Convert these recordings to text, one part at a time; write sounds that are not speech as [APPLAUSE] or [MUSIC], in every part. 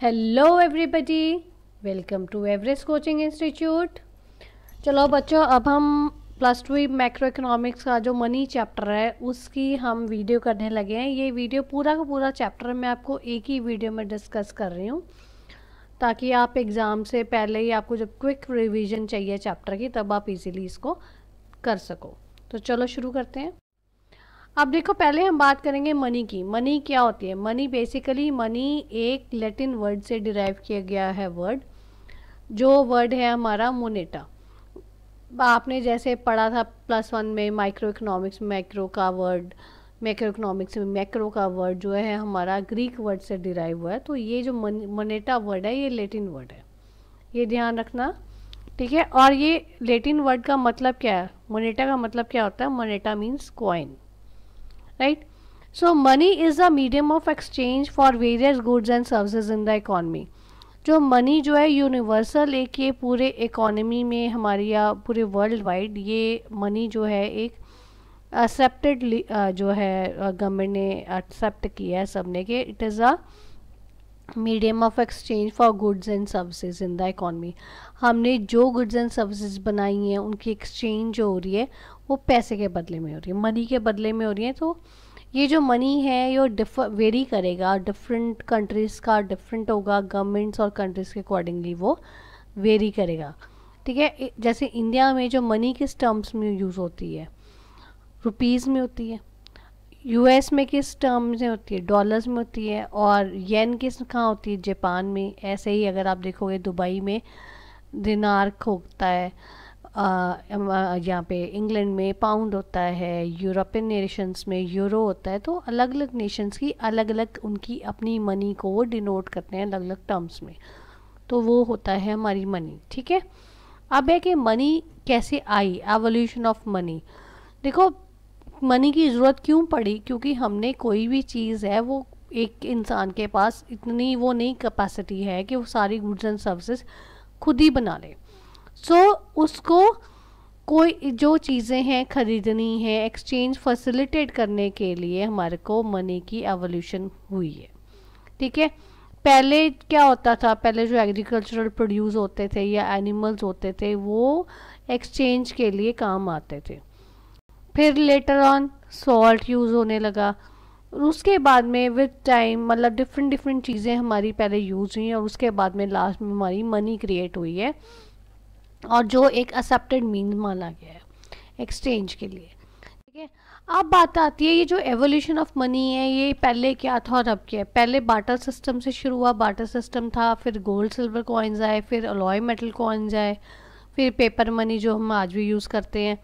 Hello everybody welcome to Everest coaching institute चलो बच्चों अब हम प्लस टू मैक्रो इकोनॉमिक्स का जो मनी चैप्टर है उसकी हम वीडियो करने लगे हैं ये वीडियो पूरा का पूरा चैप्टर मैं आपको एक ही वीडियो में डिस्कस कर रही हूँ ताकि आप एग्ज़ाम से पहले ही आपको जब क्विक रिवीजन चाहिए चैप्टर की तब आप इजीली इसको कर सको तो चलो शुरू करते हैं अब देखो पहले हम बात करेंगे मनी की मनी क्या होती है मनी बेसिकली मनी एक लेटिन वर्ड से डिराइव किया गया है वर्ड जो वर्ड है हमारा मोनेटा आपने जैसे पढ़ा था प्लस वन में माइक्रो इकोनॉमिक्स मैक्रो का वर्ड मैक्रो इकोनॉमिक्स में मैक्रो का वर्ड जो है हमारा ग्रीक वर्ड से डिराइव हुआ है तो ये जो मोनेटा वर्ड है ये लेटिन वर्ड है ये ध्यान रखना ठीक है और ये लेटिन वर्ड का मतलब क्या है मोनेटा का मतलब क्या होता है moneta means coin right so money is a medium of exchange for various goods and services in the economy जो मनी जो है यूनिवर्सल एक ये पूरे इकोनॉमी में हमारी या पूरे वर्ल्ड वाइड ये मनी जो है एक एक्सेप्टेड जो है गवर्नमेंट ने एक्सेप्ट किया है सबने के it is a medium of exchange for goods and services in the economy हमने जो गुड्स एंड सर्विसेज बनाई हैं उनकी एक्सचेंज जो हो रही है वो पैसे के बदले में हो रही है मनी के बदले में हो रही है तो ये जो मनी है ये डिफर वेरी करेगा डिफरेंट कंट्रीज़ का डिफरेंट होगा गवर्नमेंट्स और कंट्रीज़ के अकॉर्डिंगली वो वेरी करेगा ठीक है जैसे इंडिया में जो मनी किस टर्म्स में यूज़ होती है रुपीज़ में होती है यूएस में किस टर्म्स में होती है डॉलर्स में होती है और येन किस कहाँ होती है जापान में ऐसे ही अगर आप देखोगे दुबई में दिनार्क होता है यहाँ पे इंग्लैंड में पाउंड होता है यूरोपियन नेशंस में यूरो होता है तो अलग अलग नेशंस की अलग अलग उनकी अपनी मनी को वो डिनोट करते हैं अलग अलग टर्म्स में तो वो होता है हमारी मनी ठीक है अब है कि मनी कैसे आई एवोल्यूशन ऑफ मनी देखो मनी की ज़रूरत क्यों पड़ी क्योंकि हमने कोई भी चीज़ है वो एक इंसान के पास इतनी वो नहीं कैपेसिटी है कि वो सारी गुड्स एंड सर्विसेज खुद ही बना ले सो उसको कोई जो चीज़ें हैं ख़रीदनी है एक्सचेंज फैसिलिटेट करने के लिए हमारे को मनी की एवोल्यूशन हुई है ठीक है पहले क्या होता था पहले जो एग्रीकल्चरल प्रोड्यूस होते थे या एनिमल्स होते थे वो एक्सचेंज के लिए काम आते थे फिर लेटर ऑन सॉल्ट यूज़ होने लगा उसके बाद में विद टाइम मतलब डिफरेंट डिफरेंट चीज़ें हमारी पहले यूज़ हुई हैं और उसके बाद में लास्ट में हमारी मनी क्रिएट हुई है और जो एक एक्सेप्टेड मीन माना गया है एक्सचेंज के लिए ठीक है अब बात आती है ये जो एवोल्यूशन ऑफ मनी है ये पहले क्या था और अब क्या है पहले बाटर सिस्टम से शुरू हुआ बाटर सिस्टम था फिर गोल्ड सिल्वर कॉइन्स आए फिर अलॉय मेटल कॉइन्स आए फिर पेपर मनी जो हम आज भी यूज़ करते हैं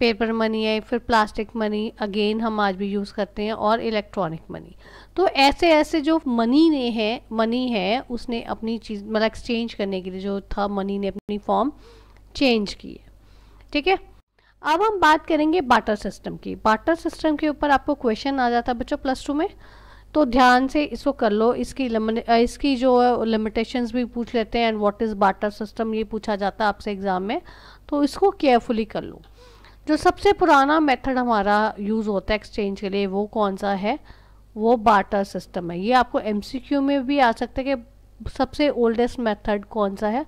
पेपर मनी है फिर प्लास्टिक मनी अगेन हम आज भी यूज़ करते हैं और इलेक्ट्रॉनिक मनी तो ऐसे ऐसे जो मनी ने है मनी है उसने अपनी चीज़ मतलब एक्सचेंज करने के लिए जो था मनी ने अपनी फॉर्म चेंज की है ठीक है अब हम बात करेंगे बाटर सिस्टम की बाटर सिस्टम के ऊपर आपको क्वेश्चन आ जाता है बच्चों प्लस टू में तो ध्यान से इसको कर लो इसकी इसकी जो लिमिटेशंस भी पूछ लेते हैं and what is barter system ये पूछा जाता है आपसे एग्ज़ाम में तो इसको केयरफुली कर लो जो सबसे पुराना मेथड हमारा यूज़ होता है एक्सचेंज के लिए वो कौन सा है वो बाटर सिस्टम है ये आपको एमसीक्यू में भी आ सकता है कि सबसे ओल्डेस्ट मेथड कौन सा है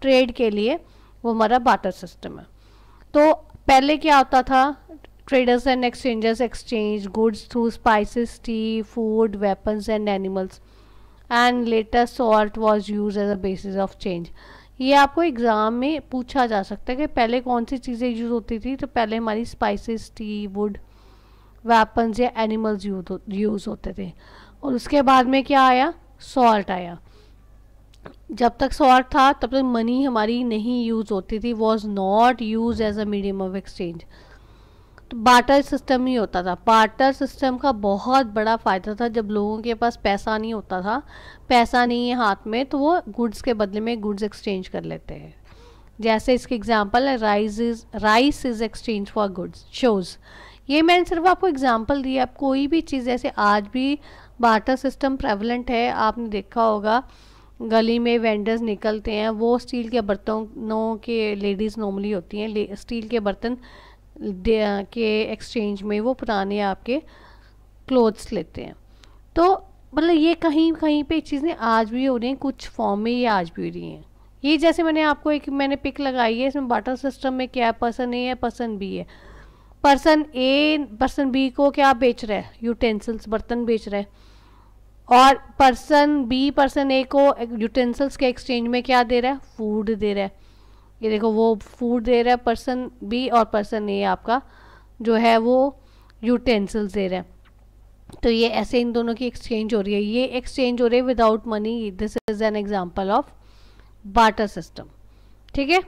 ट्रेड के लिए वो हमारा बाटर सिस्टम है तो पहले क्या होता था traders and exchangers exchange goods through spices tea food weapons and animals and latest salt was use as a basis of change ये आपको एग्ज़ाम में पूछा जा सकता है कि पहले कौन सी चीज़ें यूज़ होती थी तो पहले हमारी स्पाइसेस टी वुड वेपन्स या एनिमल्स यूज़ होते थे और उसके बाद में क्या आया सॉल्ट आया जब तक सॉल्ट था तब तक मनी हमारी नहीं यूज़ होती थी was not use as a medium of exchange तो बाटर सिस्टम ही होता था बाटर सिस्टम का बहुत बड़ा फ़ायदा था जब लोगों के पास पैसा नहीं होता था पैसा नहीं है हाथ में तो वो गुड्स के बदले में गुड्स एक्सचेंज कर लेते हैं जैसे इसके एग्जांपल है rice is rice is exchange for goods shoes ये मैंने सिर्फ आपको एग्जांपल दिया आप कोई भी चीज़ जैसे आज भी बाटर सिस्टम प्रेवलेंट है आपने देखा होगा गली में वेंडर्स निकलते हैं वो स्टील के बर्तनों के लेडीज़ नॉर्मली होती हैं स्टील के बर्तन के एक्सचेंज में वो पुराने आपके क्लोथ्स लेते हैं तो मतलब ये कहीं कहीं पे चीज़ें आज भी हो रही हैं कुछ फॉर्म में ये आज भी हो रही हैं ये जैसे मैंने आपको एक मैंने पिक लगाई है इसमें बाटर सिस्टम में क्या है पर्सन ए है पर्सन बी है पर्सन ए पर्सन बी को क्या बेच रहा है यूटेंसिल्स बर्तन बेच रहा है और पर्सन बी पर्सन ए को यूटेंसिल्स के एक्सचेंज में क्या दे रहा है फूड दे रहा है ये देखो वो फूड दे रहा है पर्सन बी और पर्सन ए आपका जो है वो यूटेंसिल्स दे रहा है तो ये ऐसे इन दोनों की एक्सचेंज हो रही है ये एक्सचेंज हो रही है without money this is an example of barter system ठीक है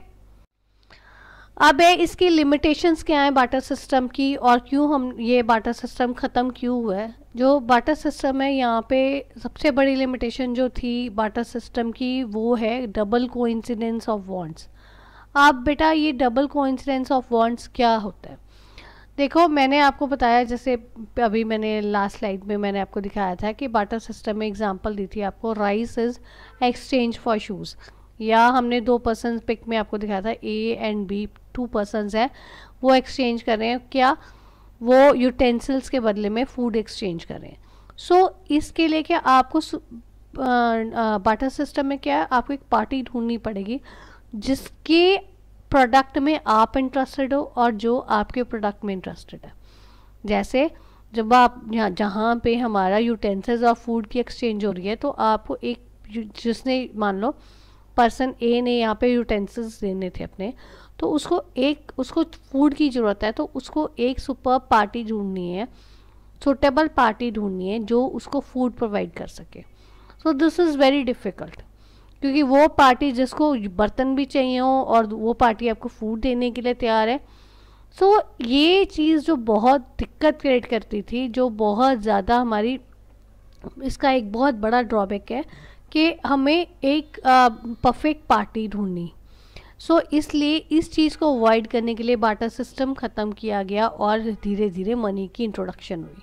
अब इसकी लिमिटेशंस क्या हैं बाटर सिस्टम की और क्यों हम ये बाटर सिस्टम ख़त्म क्यों हुआ है जो बाटर सिस्टम है यहाँ पे सबसे बड़ी लिमिटेशन जो थी बाटर सिस्टम की वो है डबल कोइंसिडेंस ऑफ वॉन्ट्स आप बेटा ये डबल कोइंसिडेंस ऑफ वर्ड्स क्या होता है देखो मैंने आपको बताया जैसे अभी मैंने लास्ट स्लाइड में मैंने आपको दिखाया था कि बाटर सिस्टम में एग्जांपल दी थी आपको rice is exchange for shoes या हमने दो पर्सन पिक में आपको दिखाया था A and B two person हैं वो एक्सचेंज कर रहे हैं क्या वो यूटेंसिल्स के बदले में फूड एक्सचेंज कर रहे हैं सो so, इसके लिए क्या आपको बाटर सिस्टम में क्या है आपको एक पार्टी ढूंढनी पड़ेगी जिसके प्रोडक्ट में आप इंटरेस्टेड हो और जो आपके प्रोडक्ट में इंटरेस्टेड है जैसे जब आप यहाँ जहाँ पे हमारा यूटेंसिल्स और फूड की एक्सचेंज हो रही है तो आपको एक जिसने मान लो पर्सन ए ने यहाँ पे यूटेंसिल्स देने थे अपने तो उसको एक उसको फूड की ज़रूरत है तो उसको एक सुपर पार्टी ढूंढनी है सुटेबल पार्टी ढूंढनी है जो उसको फूड प्रोवाइड कर सके so this is very difficult क्योंकि वो पार्टी जिसको बर्तन भी चाहिए हो और वो पार्टी आपको फूड देने के लिए तैयार है सो so, ये चीज़ जो बहुत दिक्कत क्रिएट करती थी जो बहुत ज़्यादा हमारी इसका एक बहुत बड़ा ड्रॉबैक है कि हमें एक परफेक्ट पार्टी ढूंढनी सो so, इसलिए इस चीज़ को अवॉइड करने के लिए बाटा सिस्टम ख़त्म किया गया और धीरे धीरे मनी की इंट्रोडक्शन हुई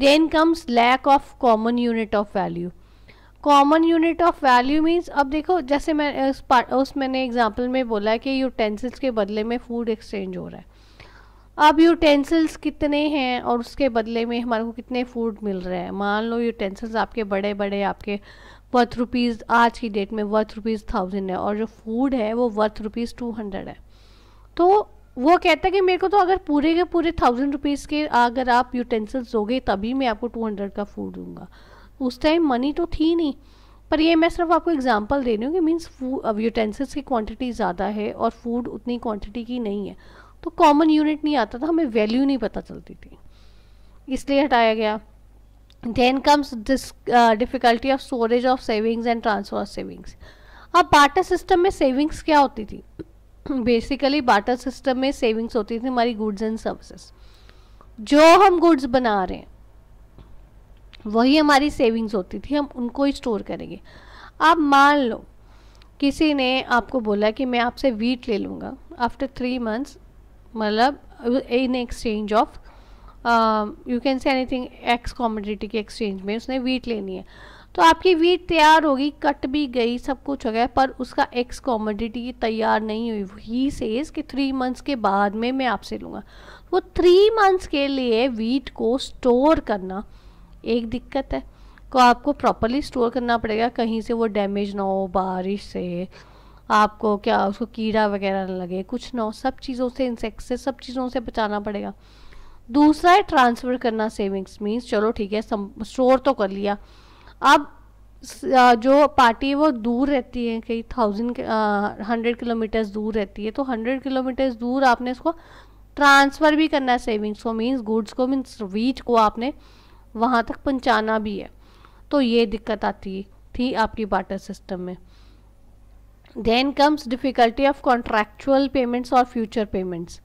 then comes lack of common unit of value common unit of value means अब देखो जैसे मैं उस उस मैंने एग्जांपल में बोला है कि यूटेंसिल्स के बदले में फूड एक्सचेंज हो रहा है अब यूटेंसिल्स कितने हैं और उसके बदले में हमारे को कितने फूड मिल रहे हैं मान लो यूटेंसिल्स आपके बड़े बड़े आपके वर्थ रुपीज़ आज की डेट में वर्थ रुपीज़ थाउजेंड है और जो फूड है वो वर्थ रुपीज़ टू हंड्रेड है तो वो कहता है कि मेरे को तो अगर पूरे के पूरे थाउजेंड रुपीज़ के अगर आप यूटेंसिल्स दोगे तभी मैं आपको टू हंड्रेड का फूड दूंगा उस टाइम मनी तो थी नहीं पर ये मैं सिर्फ आपको एग्जांपल दे रही हूँ कि मीन्स यूटेंसिल्स की क्वांटिटी ज़्यादा है और फूड उतनी क्वांटिटी की नहीं है तो कॉमन यूनिट नहीं आता था हमें वैल्यू नहीं पता चलती थी इसलिए हटाया गया then comes this difficulty of storage of savings and transfer of savings अब बाटर सिस्टम में सेविंग्स क्या होती थी बेसिकली बाटर सिस्टम में सेविंग्स होती थी हमारी गुड्स एंड सर्विसेस जो हम गुड्स बना रहे हैं वही हमारी सेविंग्स होती थी हम उनको ही स्टोर करेंगे आप मान लो किसी ने आपको बोला कि मैं आपसे वीट ले लूँगा आफ्टर थ्री मंथ्स मतलब in exchange of you can say anything X commodity के एक्सचेंज में उसने वीट लेनी है तो आपकी वीट तैयार होगी कट भी गई सब कुछ हो गया पर उसका एक्स कॉमोडिटी तैयार नहीं हुई ही सेज कि थ्री मंथ्स के बाद में मैं आपसे लूँगा वो थ्री मंथ्स के लिए वीट को स्टोर करना एक दिक्कत है को आपको प्रॉपरली स्टोर करना पड़ेगा कहीं से वो डैमेज ना हो बारिश से आपको क्या उसको कीड़ा वगैरह ना लगे कुछ ना हो सब चीज़ों से इंसेक्ट से सब चीज़ों से बचाना पड़ेगा दूसरा है ट्रांसफ़र करना सेविंग्स मीन्स चलो ठीक है स्टोर तो कर लिया अब जो पार्टी है वो दूर रहती है कई थाउजेंड हंड्रेड किलोमीटर्स दूर रहती है तो हंड्रेड किलोमीटर्स दूर आपने इसको ट्रांसफ़र भी करना है सेविंग्स को मीन्स गुड्स को मीन्स वीट को आपने वहाँ तक पहुँचाना भी है तो ये दिक्कत आती थी आपकी वाटर सिस्टम में then comes difficulty of contractual payments और फ्यूचर पेमेंट्स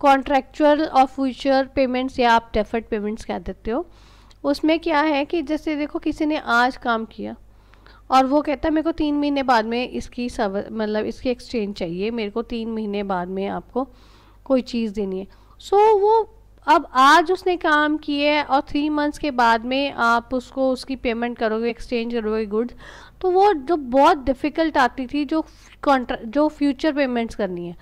कॉन्ट्रैक्चुअल और फ्यूचर पेमेंट्स या आप डेफर्ड पेमेंट्स कह देते हो उसमें क्या है कि जैसे देखो किसी ने आज काम किया और वो कहता है मेरे को तीन महीने बाद में इसकी सर्व मतलब इसकी एक्सचेंज चाहिए मेरे को तीन महीने बाद में आपको कोई चीज़ देनी है सो so, वो अब आज उसने काम किया है और थ्री मंथ्स के बाद में आप उसको उसकी पेमेंट करोगे एक्सचेंज करोगे गुड्स तो वो जो बहुत डिफ़िकल्ट आती थी जो कॉन्ट्रा जो फ्यूचर पेमेंट्स करनी है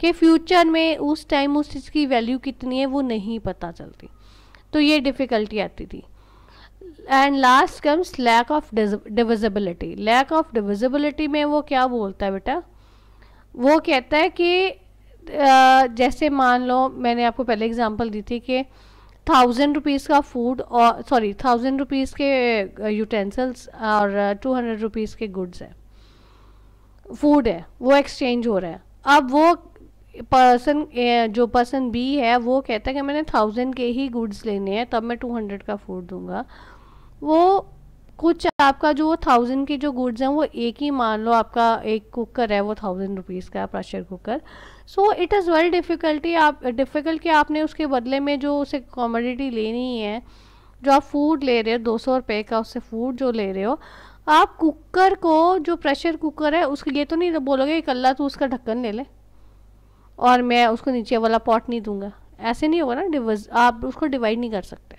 कि फ्यूचर में उस टाइम उस चीज़ की वैल्यू कितनी है वो नहीं पता चलती तो ये डिफ़िकल्टी आती थी and last comes lack of divisibility lack of divisibility में वो क्या बोलता है बेटा वो कहता है कि जैसे मान लो मैंने आपको पहले एग्जांपल दी थी कि थाउजेंड रुपीज़ का फूड और सॉरी थाउजेंड रुपीज़ के यूटेंसल्स और टू हंड्रेड रुपीज़ के गुड्स हैं फूड है वो एक्सचेंज हो रहा है अब वो पर्सन जो पर्सन बी है वो कहता है कि मैंने थाउजेंड के ही गुड्स लेने हैं तब मैं टू हंड्रेड का फूड दूंगा वो कुछ आपका जो थाउजेंड के जो गुड्स हैं वो एक ही मान लो आपका एक कुकर है वो थाउजेंड रुपीज़ का pressure cooker so it is very difficulty आप डिफ़िकल्ट कि आपने उसके बदले में जो उसे कॉमोडिटी लेनी है जो आप फूड ले रहे हो दो सौ रुपये का उससे फूड जो ले रहे हो आप कुकर को जो प्रेशर कुकर है उसके ये तो नहीं तो बोलोगे कि अल्लाह तो उसका ढक्कन ले ले और मैं उसको नीचे वाला पॉट नहीं दूंगा ऐसे नहीं होगा ना डिवज आप उसको डिवाइड नहीं कर सकते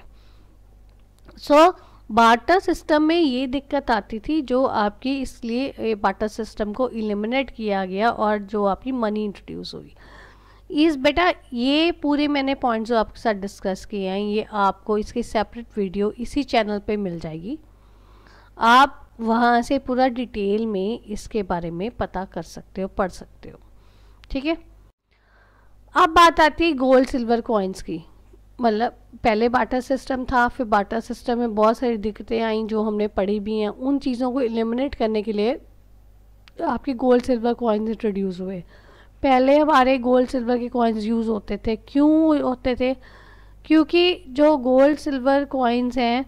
सो so, बाटा सिस्टम में ये दिक्कत आती थी जो आपकी इसलिए बाटा सिस्टम को इलिमिनेट किया गया और जो आपकी मनी इंट्रोड्यूस हुई इस बेटा ये पूरे मैंने पॉइंट्स जो आपके साथ डिस्कस किए हैं ये आपको इसकी सेपरेट वीडियो इसी चैनल पे मिल जाएगी आप वहाँ से पूरा डिटेल में इसके बारे में पता कर सकते हो पढ़ सकते हो ठीक है अब बात आती है गोल्ड सिल्वर कॉइन्स की मतलब पहले बाटा सिस्टम था फिर बाटा सिस्टम में बहुत सारी दिक्कतें आई जो हमने पढ़ी भी हैं उन चीज़ों को एलिमिनेट करने के लिए आपके गोल्ड सिल्वर कॉइन्स इंट्रोड्यूस हुए पहले हमारे गोल्ड सिल्वर के कॉइन्स यूज़ होते थे क्यों होते थे क्योंकि जो गोल्ड सिल्वर कॉइन्स हैं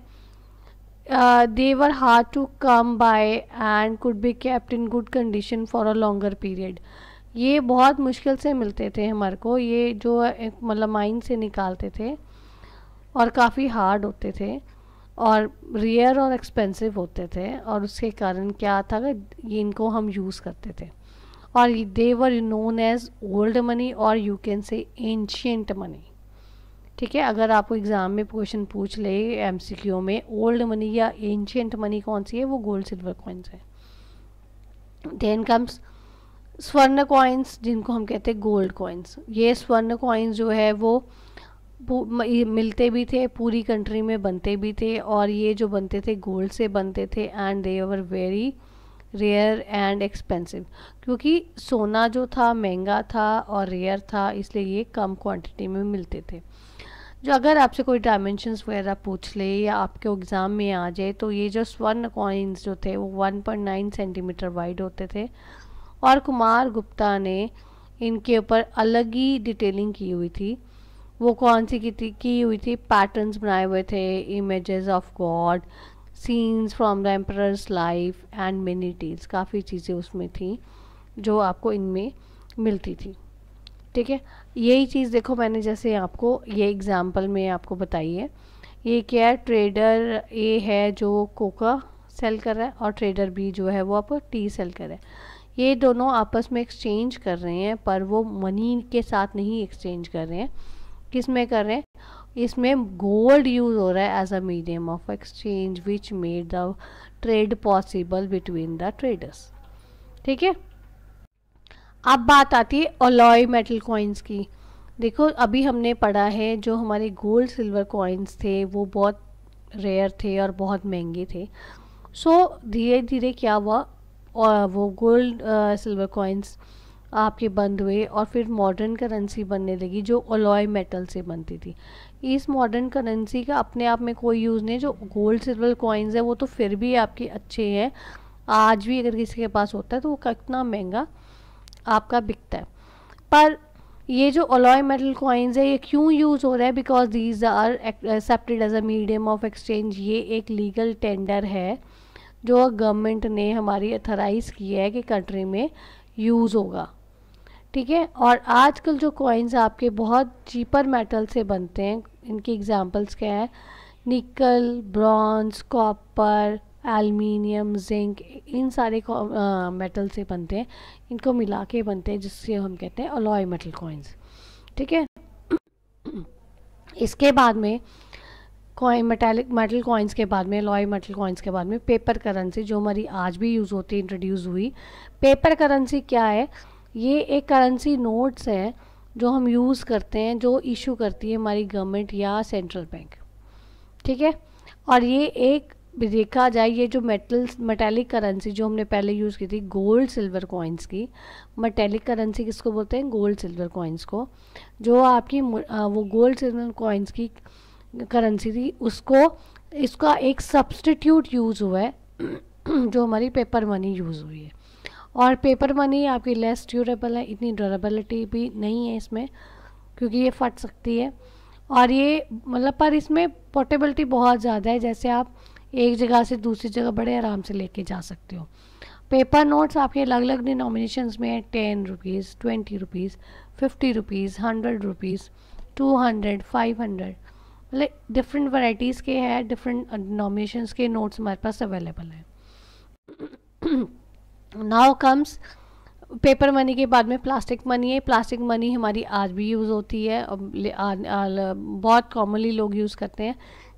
they were hard to come by and could be kept in good condition for a longer period ये बहुत मुश्किल से मिलते थे हमारे को ये जो मतलब माइन से निकालते थे और काफ़ी हार्ड होते थे और रेयर और एक्सपेंसिव होते थे और उसके कारण क्या था कि इनको हम यूज़ करते थे और they were known as old money और you can say ancient money ठीक है अगर आपको एग्ज़ाम में क्वेश्चन पूछ ले एम में ओल्ड मनी या एंशियंट मनी कौन सी है वो गोल्ड सिल्वर कॉइन्स है देन कम्स स्वर्ण कॉइन्स जिनको हम कहते हैं गोल्ड कॉइन्स ये स्वर्ण कॉइन्स जो है वो मिलते भी थे पूरी कंट्री में बनते भी थे और ये जो बनते थे गोल्ड से बनते थे and they are very rare and expensive क्योंकि सोना जो था महंगा था और रेयर था इसलिए ये कम क्वांटिटी में मिलते थे जो अगर आपसे कोई डायमेंशंस वगैरह पूछ ले या आपके एग्ज़ाम में आ जाए तो ये जो स्वर्ण कॉइन्स जो थे वो 1.9 सेंटीमीटर वाइड होते थे और कुमार गुप्ता ने इनके ऊपर अलग ही डिटेलिंग की हुई थी वो कौन सी की थी की हुई थी पैटर्न्स बनाए हुए थे images of god scenes from the emperor's life and many टील्स काफ़ी चीज़ें उसमें थी जो आपको इनमें मिलती थी ठीक है यही चीज़ देखो मैंने जैसे आपको ये एग्ज़ाम्पल में आपको बताई है ये क्या है ट्रेडर ए है जो कोका सेल कर रहा है और ट्रेडर बी जो है वो आप टी सेल कर रहा है ये दोनों आपस में एक्सचेंज कर रहे हैं पर वो मनी के साथ नहीं एक्सचेंज कर रहे हैं किस में कर रहे हैं इसमें गोल्ड यूज़ हो रहा है as a medium of exchange which made the trade possible between the traders ठीक है अब बात आती है अलॉय मेटल कॉइन्स की देखो अभी हमने पढ़ा है जो हमारे गोल्ड सिल्वर कॉइन्स थे वो बहुत रेयर थे और बहुत महंगे थे सो धीरे धीरे क्या हुआ और वो गोल्ड सिल्वर कॉइन्स आपके बंद हुए और फिर मॉडर्न करेंसी बनने लगी जो ओलॉय मेटल से बनती थी इस मॉडर्न करेंसी का अपने आप में कोई यूज़ नहीं जो गोल्ड सिल्वर कॉइन्स है वो तो फिर भी आपके अच्छे हैं आज भी अगर किसी के पास होता है तो वो कितना महंगा आपका बिकता है पर ये जो अलॉय मेटल कॉइन्स है ये क्यों यूज़ हो रहा है because these are accepted as a medium of exchange ये एक लीगल टेंडर है जो गवर्नमेंट ने हमारी अथराइज की है कि कंट्री में यूज़ होगा ठीक है और आजकल जो कॉइन्स आपके बहुत चीपर मेटल से बनते हैं इनकी एग्जांपल्स क्या है nickel bronze copper aluminium zinc इन सारे मेटल से बनते हैं इनको मिला के बनते हैं जिससे हम कहते हैं अलॉय मेटल कॉइन्स ठीक है इसके बाद में कॉइन मेटेलिक मेटल कॉइन्स के बाद में लॉय मेटल कॉइन्स के बाद में पेपर करेंसी जो हमारी आज भी यूज़ होती है इंट्रोड्यूस हुई पेपर करेंसी क्या है ये एक करेंसी नोट्स हैं जो हम यूज़ करते हैं जो इशू करती है हमारी गवर्नमेंट या सेंट्रल बैंक ठीक है और ये एक देखा जाए ये जो मेटल मेटेलिक करेंसी जो हमने पहले यूज़ की थी गोल्ड सिल्वर कॉइन्स की मेटेलिक करेंसी किसको बोलते हैं गोल्ड सिल्वर कॉइन्स को जो आपकी वो गोल्ड सिल्वर कॉइन्स की करेंसी थी उसको इसका एक सब्सटीट्यूट यूज़ हुआ है [CLEARS THROAT] जो हमारी पेपर मनी यूज़ हुई है और पेपर मनी आपकी लेस ड्यूरेबल है इतनी ड्यूरेबलिटी भी नहीं है इसमें क्योंकि ये फट सकती है और ये मतलब पर इसमें पोर्टेबिलिटी बहुत ज़्यादा है जैसे आप एक जगह से दूसरी जगह बड़े आराम से लेके जा सकते हो पेपर नोट्स आपके अलग अलग डिनोमिनेशन में हैं ten rupees twenty rupees fifty rupees hundred rupees two hundred five hundred मतलब डिफरेंट वराइटीज़ के हैं डिफरेंट डिनोमिनेशंस uh, के नोट्स हमारे पास अवेलेबल हैं नाउ कम्स पेपर मनी के बाद में प्लास्टिक मनी है प्लास्टिक मनी हमारी आज भी यूज़ होती है और uh, बहुत कॉमनली लोग यूज़ करते हैं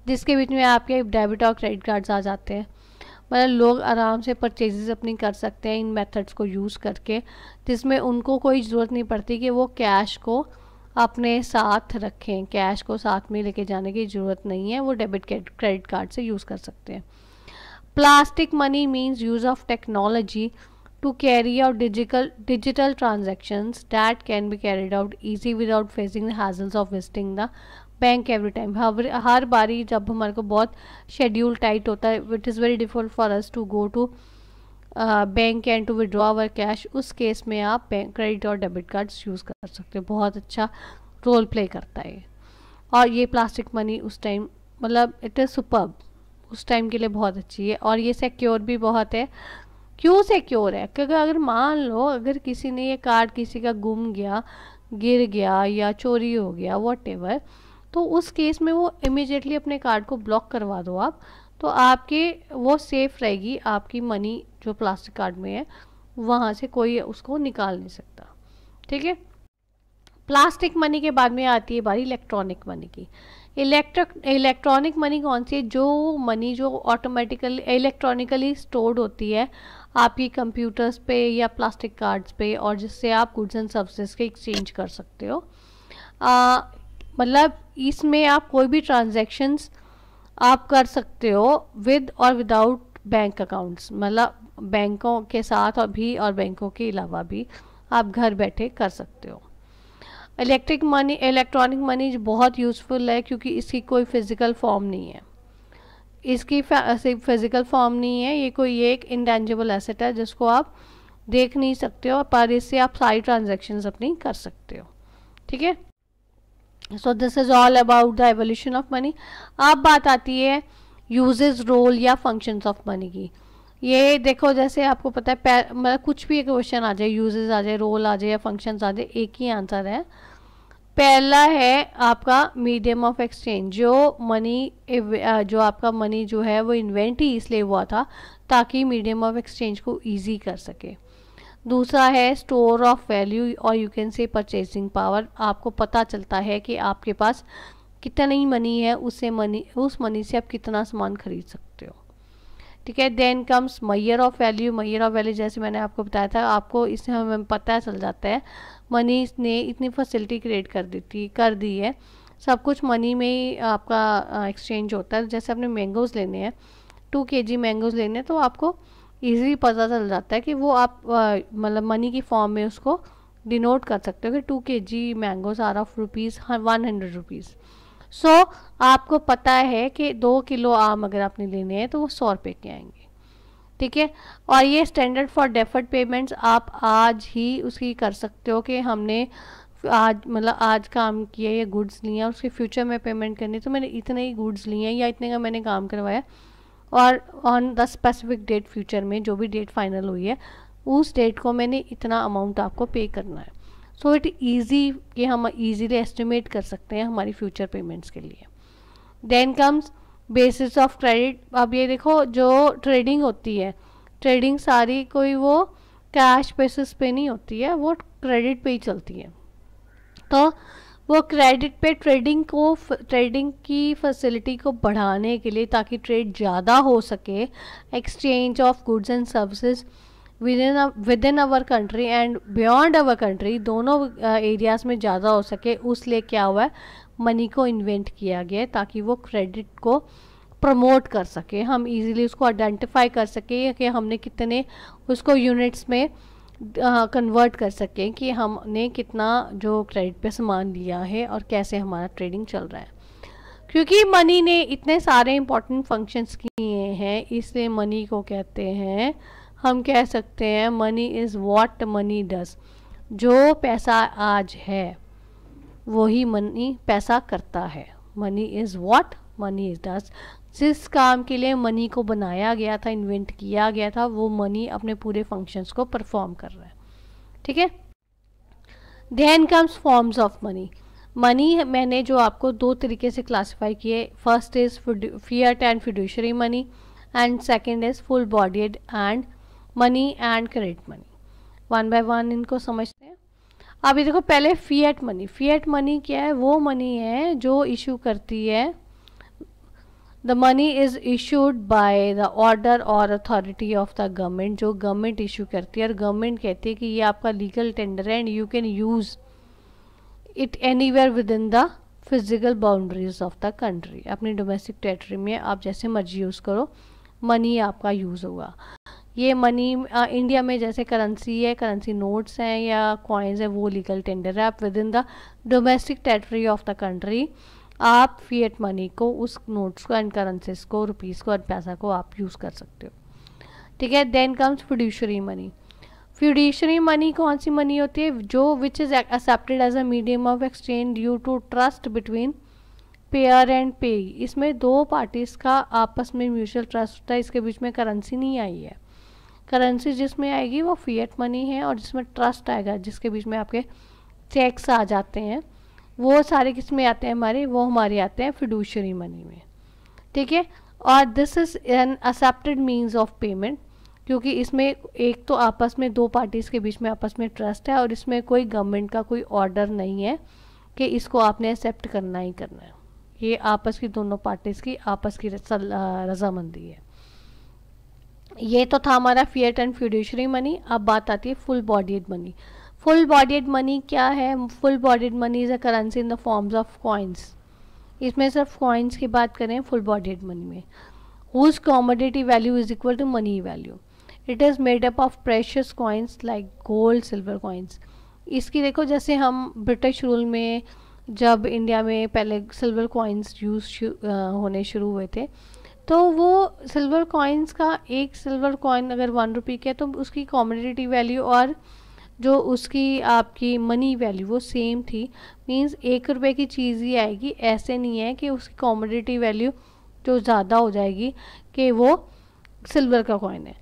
जिसके बीच में आपके डेबिट और क्रेडिट कार्ड्स आ जाते हैं मतलब लोग आराम से परचेजेस अपनी कर सकते हैं इन मेथड्स को यूज़ करके जिसमें उनको कोई ज़रूरत नहीं पड़ती कि वो कैश को अपने साथ रखें कैश को साथ में लेके जाने की ज़रूरत नहीं है वो डेबिट क्रेडिट कार्ड से यूज़ कर सकते हैं plastic money means use of technology to carry out digital digital transactions that can be carried out easy without facing hassles of of the bank every time हर हर बारी जब हमारे को बहुत शेड्यूल टाइट होता है it is very difficult for us to go to bank can to withdraw our cash उस केस में आप बैंक क्रेडिट और डेबिट कार्ड्स यूज़ कर सकते हो बहुत अच्छा रोल प्ले करता है और ये प्लास्टिक मनी उस टाइम मतलब इट इज़ सुपर उस टाइम के लिए बहुत अच्छी है और ये सिक्योर भी बहुत है क्यों सिक्योर है क्योंकि अगर मान लो अगर किसी ने ये कार्ड किसी का गुम गया गिर गया या चोरी हो गया वॉट तो उस केस में वो इमिजिएटली अपने कार्ड को ब्लॉक करवा दो आप तो आपके वो सेफ़ रहेगी आपकी मनी जो प्लास्टिक कार्ड में है वहाँ से कोई उसको निकाल नहीं सकता ठीक है प्लास्टिक मनी के बाद में आती है बारी इलेक्ट्रॉनिक मनी की इलेक्ट्रिक इलेक्ट्रॉनिक मनी कौन सी है जो मनी जो ऑटोमेटिकली इलेक्ट्रॉनिकली स्टोर्ड होती है आपकी कंप्यूटर्स पे या प्लास्टिक कार्ड्स पे और जिससे आप गुड्स एंड सर्विसेज के एक्सचेंज कर सकते हो मतलब इसमें आप कोई भी ट्रांजेक्शन्स आप कर सकते हो विद और विदाउट बैंक अकाउंट्स मतलब बैंकों के साथ और भी और बैंकों के अलावा भी आप घर बैठे कर सकते हो इलेक्ट्रिक मनी इलेक्ट्रॉनिक मनी बहुत यूज़फुल है क्योंकि इसकी कोई फ़िज़िकल फॉर्म नहीं है इसकी फ़िज़िकल फॉर्म नहीं है ये कोई एक इंटेंजिबल एसेट है जिसको आप देख नहीं सकते हो पर इससे आप सारी ट्रांजेक्शन अपनी कर सकते हो ठीक है so this is all about the evolution of money अब बात आती है यूजेज रोल या फंक्शंस ऑफ मनी की ये देखो जैसे आपको पता है मतलब कुछ भी एक क्वेश्चन आ जाए यूजेज आ जाए रोल आ जाए या फंक्शंस आ जाए एक ही आंसर है पहला है आपका मीडियम ऑफ एक्सचेंज जो मनी जो आपका मनी जो है वो इन्वेंट ही इसलिए हुआ था ताकि मीडियम ऑफ एक्सचेंज को ईजी कर सके दूसरा है स्टोर ऑफ वैल्यू और you can say purchasing power आपको पता चलता है कि आपके पास कितनी मनी है उसे मनी उस मनी से आप कितना सामान खरीद सकते हो ठीक है then comes measure of value measure of value जैसे मैंने आपको बताया था आपको इससे हमें पता चल जाता है मनी ने इतनी फैसिलिटी क्रिएट कर दी थी कर दी है सब कुछ मनी में ही आपका एक्सचेंज होता है जैसे आपने मैंगोज़ लेने हैं टू के जी मैंगोज़ लेने हैं तो आपको ईजिली पता चल जाता है कि वो आप मतलब मनी की फॉर्म में उसको डिनोट कर सकते हो कि two K G mangoes are of rupees one hundred rupees so so, आपको पता है कि दो किलो आम अगर आपने लेने हैं तो वो सौ रुपये के आएंगे ठीक है और ये स्टैंडर्ड फॉर डेफर्ड पेमेंट्स आप आज ही उसकी कर सकते हो कि हमने आज मतलब आज काम किया या गुड्स लिए हैं उसके फ्यूचर में पेमेंट करनी तो मैंने इतने ही गुड्स लिए हैं या इतने का मैंने काम करवाया और on the specific date future में जो भी डेट फाइनल हुई है उस डेट को मैंने इतना अमाउंट आपको पे करना है सो इट ईजी ये हम ईजीली एस्टिमेट कर सकते हैं हमारी फ्यूचर पेमेंट्स के लिए then comes basis of credit अब ये देखो जो ट्रेडिंग होती है ट्रेडिंग सारी कोई वो कैश बेसिस पे नहीं होती है वो क्रेडिट पे ही चलती है तो वो क्रेडिट पे ट्रेडिंग को ट्रेडिंग की फैसिलिटी को बढ़ाने के लिए ताकि ट्रेड ज़्यादा हो सके exchange of goods and services within with in our country and beyond our country दोनों एरियाज़ में ज़्यादा हो सके उस लिए क्या हुआ है मनी को इन्वेंट किया गया है ताकि वो क्रेडिट को प्रमोट कर सके हम इजीली उसको आइडेंटिफाई कर सकें कि हमने कितने उसको यूनिट्स में कन्वर्ट कर सकें कि हमने कितना जो क्रेडिट पे सामान लिया है और कैसे हमारा ट्रेडिंग चल रहा है क्योंकि मनी ने इतने सारे इम्पोर्टेंट फंक्शंस किए हैं इसलिए मनी को कहते हैं हम कह सकते हैं money is what money does जो पैसा आज है वही मनी पैसा करता है money is what money is does जिस काम के लिए मनी को बनाया गया था इन्वेंट किया गया था वो मनी अपने पूरे फंक्शंस को परफॉर्म कर रहा है ठीक है then comes forms of money money मैंने जो आपको दो तरीके से क्लासिफाई किए first is fiat and fiduciary money and second is full bodied and money and credit money one by one इनको समझते हैं अभी देखो पहले फीएट मनी फीएट मनी क्या है वो मनी है जो इशू करती है the money is issued by the order और अथॉरिटी ऑफ द गवर्नमेंट जो गवर्नमेंट इशू करती है और गवर्नमेंट कहती है कि ये आपका लीगल टेंडर है and you can use it anywhere within the physical boundaries of the country अपनी डोमेस्टिक टेरिटरी में आप जैसे मर्जी यूज़ करो मनी आपका यूज़ होगा ये मनी इंडिया में जैसे करेंसी है करेंसी नोट्स हैं या कॉइन्स हैं वो लीगल टेंडर है आप within the domestic territory of the country आप फीएट मनी को उस नोट्स को एंड करेंसीज को रुपीज़ को और पैसा को आप यूज़ कर सकते हो ठीक है then comes fiduciary money fiduciary money कौन सी मनी होती है जो which is accepted as a medium of exchange due to trust between payer and payee इसमें दो पार्टीज़ का आपस में म्यूचुअल ट्रस्ट होता है इसके बीच में करेंसी नहीं आई है करेंसी जिसमें आएगी वो फीएट मनी है और जिसमें ट्रस्ट आएगा जिसके बीच में आपके चेक्स आ जाते हैं वो सारे किस में आते हैं हमारे वो हमारे आते हैं फिडूशरी मनी में ठीक है और this is an accepted means of payment क्योंकि इसमें एक तो आपस में दो पार्टीज़ के बीच में आपस में ट्रस्ट है और इसमें कोई गवर्नमेंट का कोई ऑर्डर नहीं है कि इसको आपने एक्सेप्ट करना ही करना है ये आपस की दोनों पार्टीज़ की आपस की रजामंदी है ये तो था हमारा फियट एंड फ्यूडिशरी मनी अब बात आती है full bodied money full bodied money क्या है full bodied money is a currency in the forms of coins इसमें सिर्फ कॉइन्स की बात करें फुल बॉडीड मनी में whose commodity value is equal to money value it is made up of precious coins like gold silver coins इसकी देखो जैसे हम ब्रिटिश रूल में जब इंडिया में पहले सिल्वर कॉइन्स यूज़ होने शुरू हुए थे तो वो सिल्वर कॉइन्स का एक सिल्वर कॉइन अगर वन रुपी का है तो उसकी कॉमोडिटी वैल्यू और जो उसकी आपकी मनी वैल्यू वो सेम थी मींस एक रुपए की चीज़ ही आएगी ऐसे नहीं है कि उसकी कॉमोडिटी वैल्यू जो ज़्यादा हो जाएगी कि वो सिल्वर का कॉइन है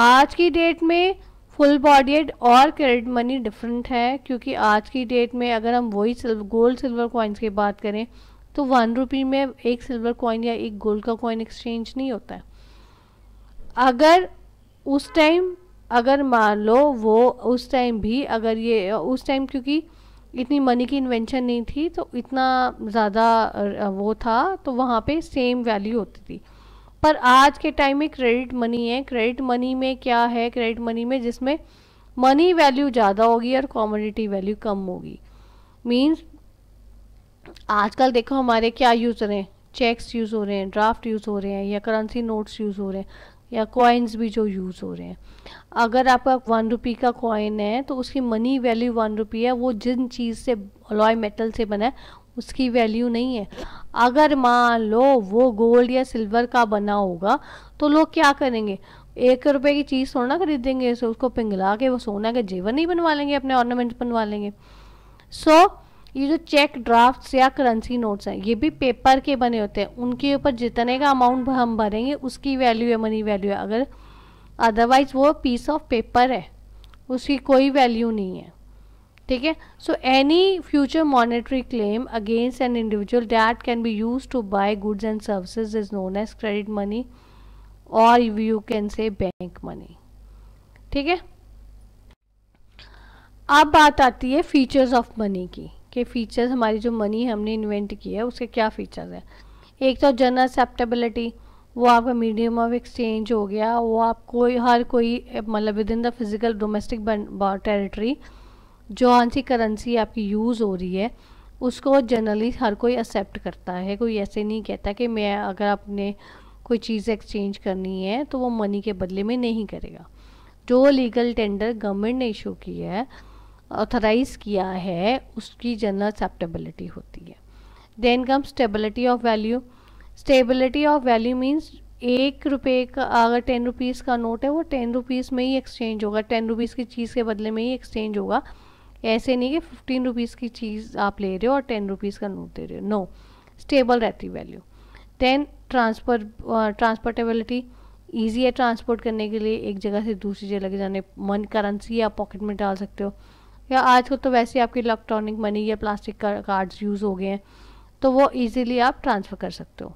आज की डेट में फुल बॉडीड और क्रेडिट मनी डिफरेंट है क्योंकि आज की डेट में अगर हम वही सिल्वर गोल्ड सिल्वर कॉइन्स की बात करें तो वन रुपी में एक सिल्वर कॉइन या एक गोल्ड का कॉइन एक्सचेंज नहीं होता है अगर उस टाइम अगर मान लो वो उस टाइम भी अगर ये उस टाइम क्योंकि इतनी मनी की इन्वेंशन नहीं थी तो इतना ज़्यादा वो था तो वहाँ पे सेम वैल्यू होती थी पर आज के टाइम में क्रेडिट मनी है क्रेडिट मनी में क्या है क्रेडिट मनी में जिसमें मनी वैल्यू ज़्यादा होगी और कॉमोडिटी वैल्यू कम होगी मीन्स आजकल देखो हमारे क्या यूज़ हो रहे हैं चेक्स यूज़ हो रहे हैं ड्राफ्ट यूज़ हो रहे हैं या करेंसी नोट्स यूज़ हो रहे हैं या कॉइन्स भी जो यूज़ हो रहे हैं अगर आपका वन रुपी का कॉइन है तो उसकी मनी वैल्यू वन रुपी है वो जिन चीज़ से अलॉय मेटल से बना है उसकी वैल्यू नहीं है अगर मान लो वो गोल्ड या सिल्वर का बना होगा तो लोग क्या करेंगे एक रुपए की चीज़ सोना खरीदेंगे उसको पिघला के वो सोना का जेवर नहीं बनवा लेंगे अपने ऑर्नामेंट्स बनवा लेंगे सो so, ये जो चेक ड्राफ्ट्स या करेंसी नोट्स हैं ये भी पेपर के बने होते हैं उनके ऊपर जितने का अमाउंट हम भरेंगे उसकी वैल्यू है मनी वैल्यू है अगर अदरवाइज वो पीस ऑफ पेपर है उसकी कोई वैल्यू नहीं है ठीक है so any future monetary claim against an individual that can be use to buy goods and services is known as credit money और you can say bank money ठीक है अब बात आती है फीचर्स ऑफ मनी की के फीचर्स हमारी जो मनी हमने इन्वेंट की है उसके क्या फीचर्स हैं एक तो जन एक्सेप्टेबिलिटी वो आपका मीडियम ऑफ एक्सचेंज हो गया वो आप कोई हर कोई मतलब within the physical domestic territory जो आंसी करेंसी आपकी यूज़ हो रही है उसको जनरली हर कोई एक्सेप्ट करता है कोई ऐसे नहीं कहता कि मैं अगर आपने कोई चीज़ एक्सचेंज करनी है तो वो मनी के बदले में नहीं करेगा जो लीगल टेंडर गवर्नमेंट ने इशू किया है ऑथराइज किया है उसकी जनरल एक्सेप्टेबिलिटी होती है then come stability of value stability of value means एक रुपये का अगर टेन रुपीज़ का नोट है वो टेन रुपीज़ में ही एक्सचेंज होगा टेन रुपीज़ की चीज़ के बदले में ही एक्सचेंज होगा ऐसे नहीं कि फिफ्टीन रुपीज़ की चीज़ आप ले रहे हो और टेन रुपीज़ का नोट दे रहे हो नो स्टेबल रहती value then transfer transportability easy है ट्रांसपोर्ट करने के लिए एक जगह से दूसरी जगह जाने मन करेंसी आप पॉकेट में डाल सकते हो या आजकल तो वैसे आपके इलेक्ट्रॉनिक मनी या प्लास्टिक का कार्ड्स यूज़ हो गए हैं तो वो ईज़िली आप ट्रांसफ़र कर सकते हो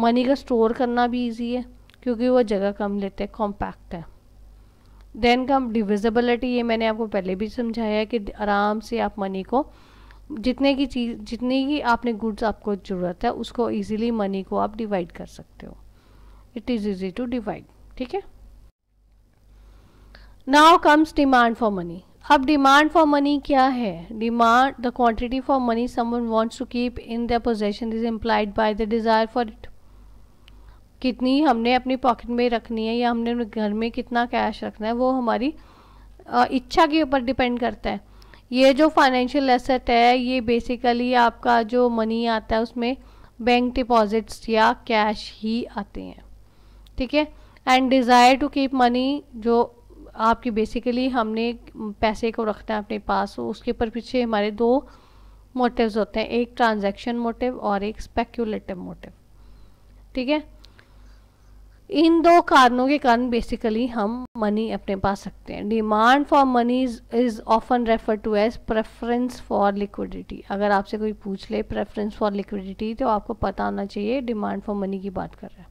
मनी का स्टोर करना भी ईजी है क्योंकि वो जगह कम लेते हैं कॉम्पैक्ट है देन कम डिविजिबिलिटी ये मैंने आपको पहले भी समझाया है कि आराम से आप मनी को जितने की चीज़ जितनी की आपने गुड्स आपको ज़रूरत है उसको इजीली मनी को आप डिवाइड कर सकते हो it is easy to divide ठीक है now comes demand for money अब डिमांड फॉर मनी क्या है demand the quantity for money someone wants to keep in the possession is implied by the desire for it कितनी हमने अपनी pocket में रखनी है या हमने घर में कितना कैश रखना है वो हमारी इच्छा के ऊपर डिपेंड करता है ये जो फाइनेंशियल एसेट है ये बेसिकली आपका जो मनी आता है उसमें बैंक डिपॉजिट्स या कैश ही आते हैं ठीक है and desire to keep money जो आपकी बेसिकली हमने पैसे को रखना है अपने पास तो उसके ऊपर पीछे हमारे दो मोटिव्स होते हैं एक ट्रांजैक्शन मोटिव और एक स्पेक्यूलेटिव मोटिव ठीक है इन दो कारणों के कारण बेसिकली हम मनी अपने पास रखते हैं demand for money is often refer to as preference for liquidity अगर आपसे कोई पूछ ले प्रेफरेंस फॉर लिक्विडिटी तो आपको पता होना चाहिए डिमांड फॉर मनी की बात कर रहा है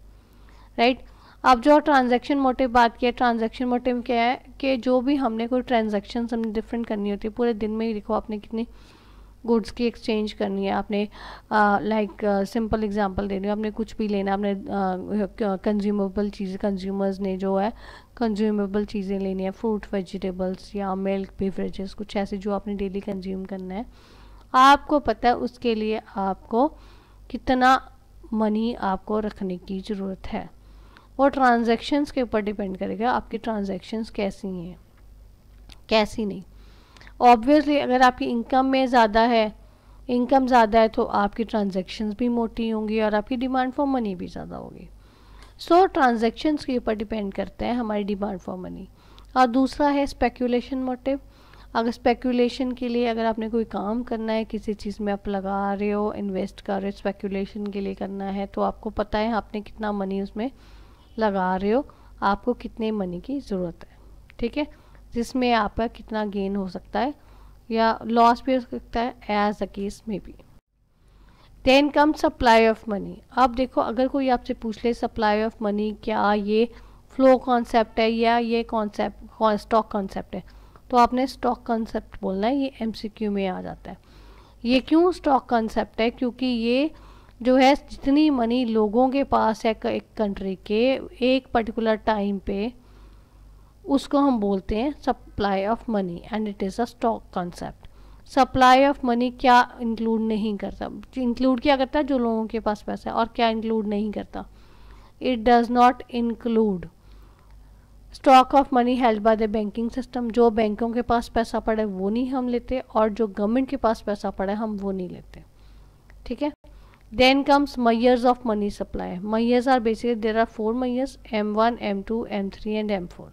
राइट right? अब जो ट्रांजैक्शन मोटिव बात किया ट्रांजैक्शन मोटिव क्या है कि जो भी हमने कोई ट्रांजैक्शन हमने डिफरेंट करनी होती है पूरे दिन में ही देखो आपने कितनी गुड्स की एक्सचेंज करनी है आपने लाइक सिंपल एग्जांपल दे रही हूँ आपने कुछ भी लेना आपने कंज्यूमेबल चीज़ें कंज्यूमर्स ने जो है कंज्यूमेबल चीज़ें लेनी है फ्रूट वेजिटेबल्स या मिल्क बेवरेजेस कुछ ऐसे जो आपने डेली कंज्यूम करना है आपको पता है उसके लिए आपको कितना मनी आपको रखने की ज़रूरत है वो ट्रांजेक्शन्स के ऊपर डिपेंड करेगा आपकी ट्रांजेक्शन्स कैसी हैं कैसी नहीं ऑब्वियसली अगर आपकी इनकम में ज़्यादा है इनकम ज़्यादा है तो आपकी ट्रांजेक्शन्स भी मोटी होंगी और आपकी डिमांड फॉर मनी भी ज़्यादा होगी सो so, ट्रांजेक्शन्स के ऊपर डिपेंड करते हैं हमारी डिमांड फॉर मनी और दूसरा है स्पेकुलेशन मोटिव अगर स्पेकुलेशन के लिए अगर आपने कोई काम करना है किसी चीज़ में आप लगा रहे हो इन्वेस्ट कर रहे हो स्पेकुलेशन के लिए करना है तो आपको पता है आपने कितना मनी उसमें लगा रहे हो आपको कितने मनी की ज़रूरत है ठीक है जिसमें आपका कितना गेन हो सकता है या लॉस भी हो सकता है एज अ केस में भी then come supply of money अब देखो अगर कोई आपसे पूछ ले सप्लाई ऑफ मनी क्या ये फ्लो कॉन्सेप्ट है या ये कॉन्सेप्ट स्टॉक कॉन्सेप्ट है तो आपने स्टॉक कॉन्सेप्ट बोलना है ये एमसीक्यू में आ जाता है ये क्यों स्टॉक कॉन्सेप्ट है क्योंकि ये जो है जितनी मनी लोगों के पास है एक कंट्री के एक पर्टिकुलर टाइम पे उसको हम बोलते हैं supply of money and it is a stock concept supply of money क्या इंक्लूड नहीं करता इंक्लूड क्या करता है जो लोगों के पास पैसा है और क्या इंक्लूड नहीं करता it does not include stock of money held by the banking system जो बैंकों के पास पैसा पड़े वो नहीं हम लेते और जो गवर्नमेंट के पास पैसा पड़े हम वो नहीं लेते ठीक है then comes myers of money supply myers are basically there are four myers m1 m2 m3 and m4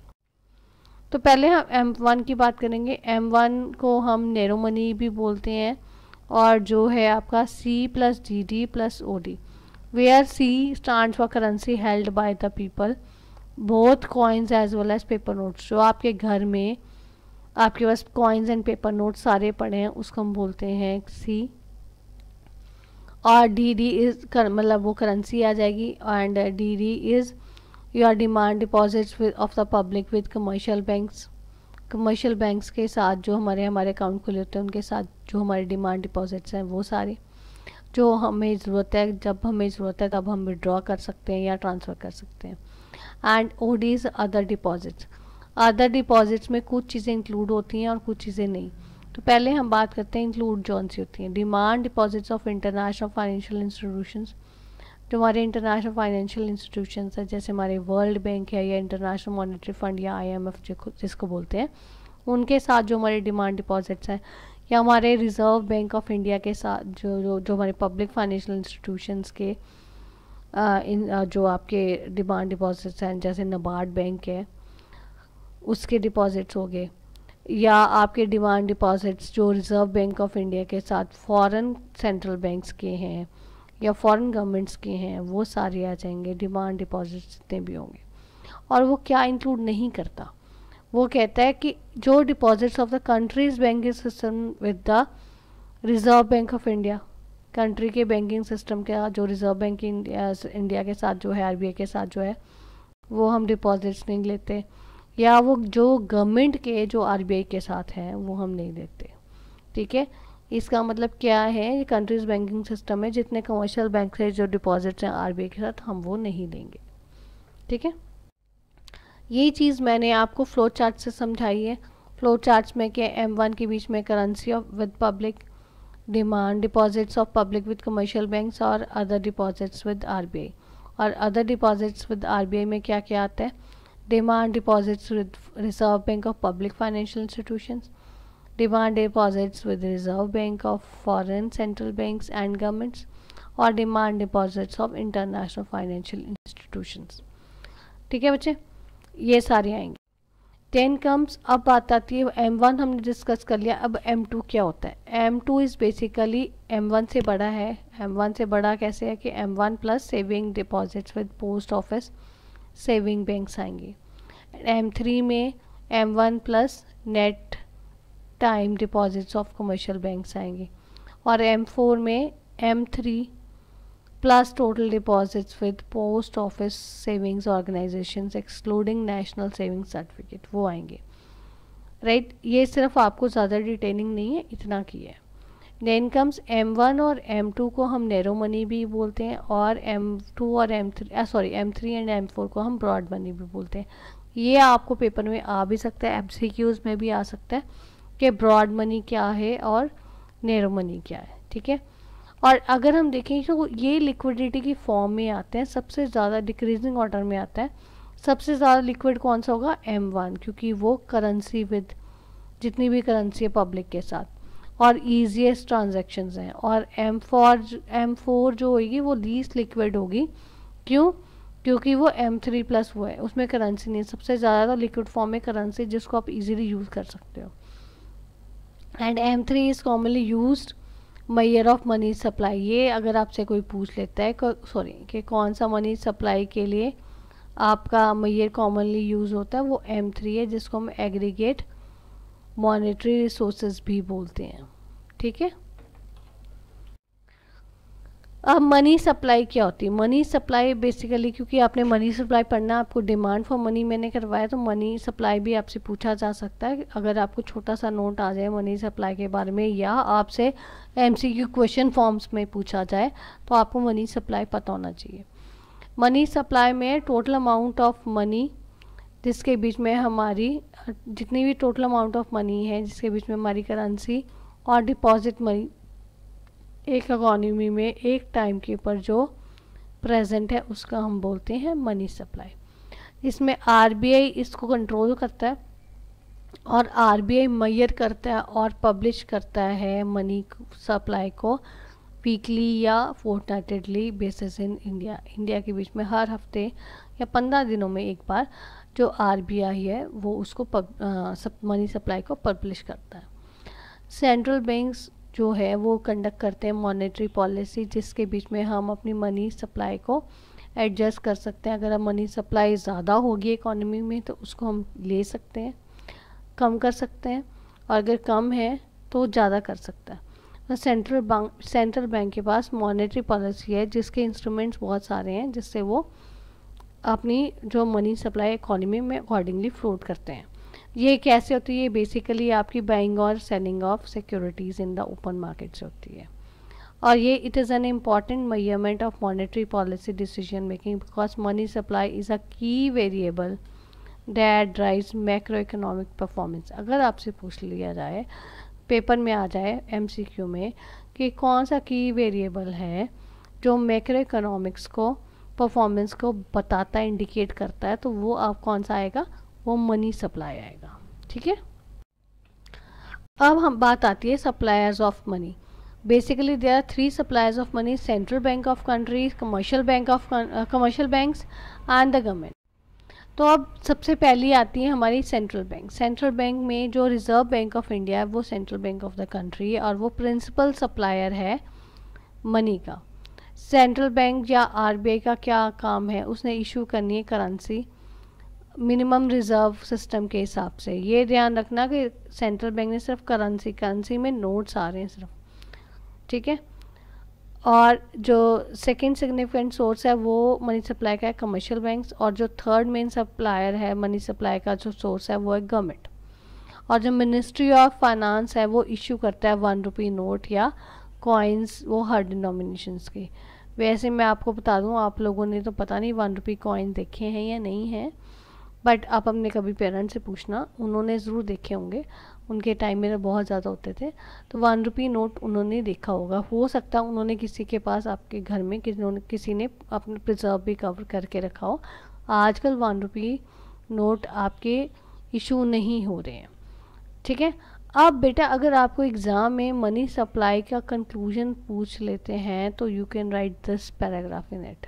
तो पहले हम M1 की बात करेंगे M1 को हम नैरो मनी भी बोलते हैं और जो है आपका C plus G D plus O D where C stand for currency held by the people both coins as well as paper notes जो आपके घर में आपके पास कॉइन्स एंड पेपर नोट्स सारे पड़े हैं उसको हम बोलते हैं सी और डी डी इज़ मतलब वो करेंसी आ जाएगी and D D is your demand deposit of the public with commercial banks commercial banks के साथ जो हमारे हमारे अकाउंट खुले होते हैं उनके साथ जो हमारे डिमांड डिपॉजिट्स हैं वो सारे जो हमें ज़रूरत है जब हमें ज़रूरत है तब हम विड्रॉ कर सकते हैं या ट्रांसफ़र कर सकते हैं and O Ds other deposits other deposits में कुछ चीज़ें इंक्लूड होती हैं और कुछ चीज़ें नहीं तो पहले हम बात करते हैं इंक्लूड जॉन सी होती हैं demand deposits of international financial institutions जो हमारे इंटरनेशनल फाइनेंशियल इंस्टीट्यूशन है जैसे हमारे वर्ल्ड बैंक है या इंटरनेशनल मॉनेटरी फंड या आईएमएफ जिसको बोलते हैं उनके साथ जो हमारे डिमांड डिपॉजिट्स हैं या हमारे रिज़र्व बैंक ऑफ इंडिया के साथ जो जो जो हमारे पब्लिक फाइनेंशियल इंस्टीट्यूशंस के आ, इन आ, जो आपके डिमांड डिपॉजिट्स हैं जैसे नबार्ड बैंक है उसके डिपॉजिट्स हो गए या आपके डिमांड डिपॉजिट्स जो रिज़र्व बैंक ऑफ इंडिया के साथ फॉरेन सेंट्रल बैंक्स के हैं या फॉरेन गवर्नमेंट्स के हैं वो सारे आ जाएंगे डिमांड डिपॉजिट्स जितने भी होंगे और वो क्या इंक्लूड नहीं करता वो कहता है कि जो deposits of the country's banking system with the Reserve Bank of India country के बैंकिंग सिस्टम का जो रिज़र्व बैंक इंडिया के साथ जो है आर के साथ जो है वो हम डिपॉजिट्स नहीं लेते या वो जो गवर्नमेंट के जो आरबीआई के साथ हैं वो हम नहीं देखते ठीक है इसका मतलब क्या है कंट्रीज बैंकिंग सिस्टम है जितने कमर्शियल बैंक से जो डिपॉजिट्स हैं आरबीआई के साथ हम वो नहीं देंगे ठीक है यही चीज़ मैंने आपको फ्लो चार्ट से समझाई है फ्लो चार्ट में क्या एम वन के बीच में currency of with public demand deposits of public with commercial bank और अदर डिपॉजिट्स विद आर और अदर डिपॉजिट्स विद आर में क्या क्या आता है demand deposits with Reserve Bank of Public Financial Institutions, demand deposits with Reserve Bank of foreign central banks and governments, और demand deposits of international financial institution ठीक है बच्चे ये सारे आएंगे टेन कम्स अब बात आती है एम वन हमने डिस्कस कर लिया अब एम टू क्या होता है M two is basically M one से बड़ा है एम वन से बड़ा कैसे है कि M one plus saving deposits with post office saving banks आएंगे एम थ्री में M one plus net time deposits of commercial banks आएंगे और एम फोर में M three plus total deposits with post office savings organisation excluding national saving certificate वो आएंगे right right? ये सिर्फ आपको ज़्यादा डिटेलिंग नहीं है इतना की है देन कम्स एम वन और एम टू को हम नैरो मनी भी बोलते हैं और एम टू और M three sorry M three and M four को हम ब्रॉड मनी भी बोलते हैं ये आपको पेपर में आ भी सकता है एम में भी आ सकता है कि ब्रॉड मनी क्या है और नैरो मनी क्या है ठीक है और अगर हम देखें तो ये लिक्विडिटी की फॉर्म में आते हैं सबसे ज़्यादा डिक्रीजिंग ऑर्डर में आता है सबसे ज़्यादा लिक्विड कौन सा होगा एम वन क्योंकि वो करेंसी विद जितनी भी करेंसी है पब्लिक के साथ और ईजिएस्ट ट्रांजेक्शन हैं और एम फोर एम फोर जो होगी वो लीस्ट लिक्विड होगी क्यों क्योंकि वो एम थ्री प्लस वो है उसमें करेंसी नहीं सबसे ज़्यादा तो लिक्विड फॉर्म में करेंसी जिसको आप इजीली यूज़ कर सकते हो and M three is commonly use measure of money supply ये अगर आपसे कोई पूछ लेता है सॉरी कि कौन सा मनी सप्लाई के लिए आपका मैयर कॉमनली यूज़ होता है वो एम थ्री है जिसको हम एग्रीगेट मॉनेटरी रिसोर्सेज भी बोलते हैं ठीक है अब मनी सप्लाई क्या होती है मनी सप्लाई बेसिकली क्योंकि आपने मनी सप्लाई पढ़ना आपको डिमांड फॉर मनी मैंने करवाया तो मनी सप्लाई भी आपसे पूछा जा सकता है अगर आपको छोटा सा नोट आ जाए मनी सप्लाई के बारे में या आपसे एमसीक्यू क्वेश्चन फॉर्म्स में पूछा जाए तो आपको मनी सप्लाई पता होना चाहिए मनी सप्लाई में टोटल अमाउंट ऑफ मनी जिसके बीच में हमारी जितनी भी टोटल अमाउंट ऑफ मनी है जिसके बीच में हमारी करेंसी और डिपॉजिट मनी एक इकोनॉमी में एक टाइम के ऊपर जो प्रेजेंट है उसका हम बोलते हैं मनी सप्लाई इसमें आरबीआई इसको कंट्रोल करता है और आरबीआई मैयर करता है और पब्लिश करता है मनी सप्लाई को वीकली या fortnightly basis in India India के बीच में हर हफ्ते या पंद्रह दिनों में एक बार जो आर है वो उसको मनी सप्लाई को पब्लिश करता है सेंट्रल बैंक्स जो है वो कंडक्ट करते हैं मॉनेटरी पॉलिसी जिसके बीच में हम अपनी मनी सप्लाई को एडजस्ट कर सकते हैं अगर हम मनी सप्लाई ज़्यादा होगी इकोनॉमी में तो उसको हम ले सकते हैं कम कर सकते हैं और अगर कम है तो ज़्यादा कर सकता है तो सेंट्रल बैंक सेंट्रल बैंक के पास मॉनेटरी पॉलिसी है जिसके इंस्ट्रूमेंट्स बहुत सारे हैं जिससे वो अपनी जो मनी सप्लाई इकोनॉमी में अकॉर्डिंगली फ्लोट करते हैं ये कैसे होती है बेसिकली आपकी बाइंग और selling of securities in the open market से होती है और ये it is an important measurement of monetary policy decision making because money supply is a key variable that drives macro economic performance अगर आपसे पूछ लिया जाए पेपर में आ जाए एम में कि कौन सा की वेरिएबल है जो मैक्रो इकोनॉमिक्स को परफॉर्मेंस को बताता है इंडिकेट करता है तो वो आप कौन सा आएगा वो मनी सप्लाई आएगा ठीक है अब हम बात आती है suppliers of money basically there are three suppliers of money central bank of countries commercial bank of commercial banks and the government तो अब सबसे पहली आती है हमारी सेंट्रल बैंक सेंट्रल बैंक में जो रिज़र्व बैंक ऑफ इंडिया है वो central bank of the country है और वो प्रिंसिपल सप्लायर है मनी का सेंट्रल बैंक या आरबीआई का क्या काम है उसने इशू करनी है करेंसी मिनिमम रिज़र्व सिस्टम के हिसाब से ये ध्यान रखना कि सेंट्रल बैंक ने सिर्फ करंसी करेंसी में नोट्स आ रहे हैं सिर्फ ठीक है और जो सेकंड सिग्निफिकेंट सोर्स है वो मनी सप्लाई का है कमर्शियल बैंक्स और जो थर्ड मेन सप्लायर है मनी सप्लाई का जो सोर्स है वो है गवर्नमेंट और जो मिनिस्ट्री ऑफ फाइनेंस है वो इशू करता है वन रुपी नोट या कॉइन्स वो हर डिनोमिनेशंस के वैसे मैं आपको बता दूँ आप लोगों ने तो पता नहीं वन रुपी कॉइन देखे हैं या नहीं हैं बट आप अपने कभी पेरेंट्स से पूछना उन्होंने ज़रूर देखे होंगे उनके टाइम में बहुत ज़्यादा होते थे तो वन रुपी नोट उन्होंने देखा होगा हो सकता उन्होंने किसी के पास आपके घर में किसी ने अपने प्रिजर्व भी कवर करके रखा हो आजकल वन रुपी नोट आपके इशू नहीं हो रहे हैं ठीक है आप बेटा अगर आपको एग्ज़ाम में मनी सप्लाई का कंक्लूजन पूछ लेते हैं तो you can write this paragraph in at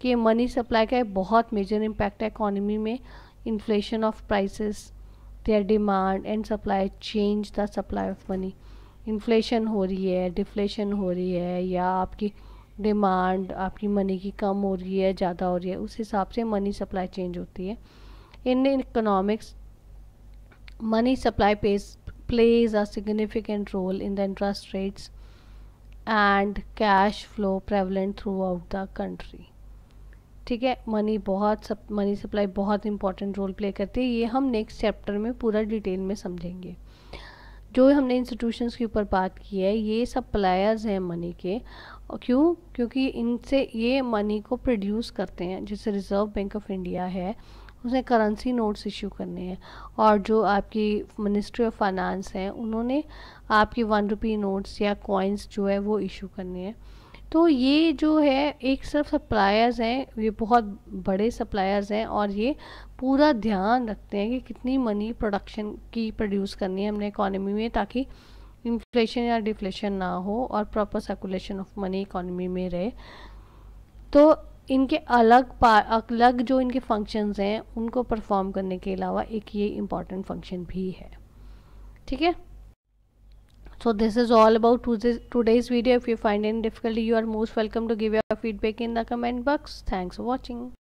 कि मनी सप्लाई का एक बहुत मेजर इम्पैक्ट है इकॉनमी में inflation of prices their demand and supply change the supply of money inflation हो रही है डिफ्लेशन हो रही है या आपकी डिमांड आपकी मनी की कम हो रही है ज़्यादा हो रही है उस हिसाब से मनी सप्लाई चेंज होती है इन इकोनॉमिक्स मनी सप्लाई पेज plays a significant role in the interest rates and cash flow prevalent throughout the country ठीक है मनी बहुत सब मनी सप्लाई बहुत इंपॉर्टेंट रोल प्ले करती है ये हम नेक्स्ट चैप्टर में पूरा डिटेल में समझेंगे जो हमने इंस्टीट्यूशंस के ऊपर बात की है ये सब प्लायर्स हैं मनी के क्यों क्योंकि इनसे ये मनी को प्रोड्यूस करते हैं जैसे रिज़र्व बैंक ऑफ इंडिया है उसने करेंसी नोट्स इशू करने हैं और जो आपकी मिनिस्ट्री ऑफ फाइनेंस है उन्होंने आपकी वन रुपी नोट्स या कॉइन्स जो है वो इशू करने हैं तो ये जो है एक सिर्फ सप्लायर्स हैं ये बहुत बड़े सप्लायर्स हैं और ये पूरा ध्यान रखते हैं कि कितनी मनी प्रोडक्शन की प्रोड्यूस करनी है हमने इकोनॉमी में ताकि इन्फ्लेशन या डिफ्लेशन ना हो और proper circulation of money economy में रहे तो इनके अलग अलग जो इनके फंक्शंस हैं उनको परफॉर्म करने के अलावा एक ये इम्पॉर्टेंट फंक्शन भी है ठीक है so this is all about today's video if you find in difficulty you are most welcome to give your feedback in the comment box thanks for watching